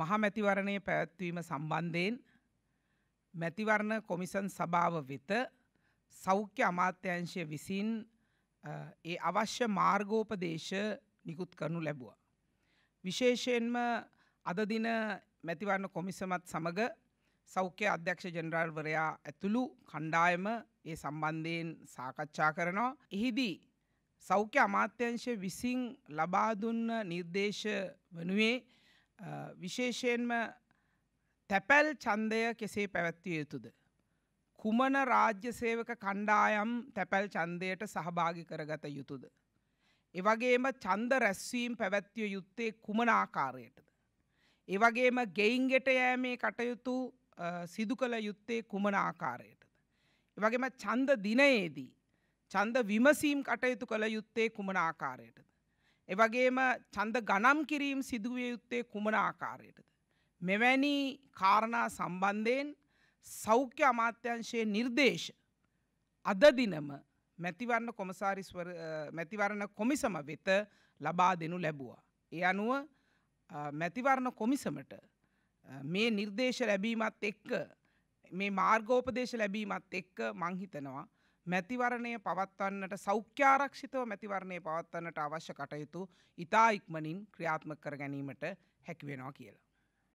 මහමැතිවරණය පැවැත්වීම සම්බන්ධයෙන් මැතිවරණ කොමිසන් සභාව වෙත සෞඛ්‍ය අමාත්‍යංශය විසින් ඒ අවශ්‍ය මාර්ගෝපදේශ නිකුත් කරනු ලැබුවා. විශේෂයෙන්ම අද දින මැතිවරණ කොමිසමත් සමග සෞඛ්‍ය අධ්‍යක්ෂ ජනරාල්වරයා ඇතුළු කණ්ඩායම ඒ සම්බන්ධයෙන් සාකච්ඡා කරනවා. එහිදී සෞඛ්‍ය අමාත්‍යංශ විසින් ලබා දුන්න නිර්දේශ වනුවේ විශේෂයෙන්ම තැපැල් ඡන්දය කෙසේ පැවැත්විය යුතුද? කුමන රාජ්‍ය සේවක කණ්ඩායම් තැපැල් ඡන්දයට සහභාගී කරගත යුතුද? එවැගේම ඡන්ද රැස්වීම පැවැත්විය යුත්තේ කුමන ආකාරයටද? එවැගේම ගෙයින් ගෙට යෑමේ කටයුතු සිදු කළ යුත්තේ කුමන ආකාරයටද? එවැගේම ඡන්ද දිනයේදී ඡන්ද විමසීම් කටයුතු කළ යුත්තේ කුමන ආකාරයටද? එවගේම ඡන්ද ගණම් කිරීම සිදුවිය යුත්තේ කුමන ආකාරයටද? මෙවැනි කාරණා සම්බන්ධයෙන් සෞඛ්‍ය අමාත්‍යංශයේ නිර්දේශ අද දිනම මැතිවරණ කොමසාරිස්වර මැතිවරණ කොමිසම වෙත ලබා දෙනු ලැබුවා. ඒ අනුව මැතිවරණ කොමිසමට මේ නිර්දේශ ලැබීමත් එක්ක මේ මාර්ගෝපදේශ ලැබීමත් එක්ක මං හිතනවා මැතිවරණය පවත්වන්නට සෞඛ්‍යාරක්ෂිතව මැතිවරණය පවත්වන්නට අවශ්‍ය කටයුතු ඉතා ඉක්මනින් ක්‍රියාත්ම කර ගැනීමට හැකිවෙනවා කියලා.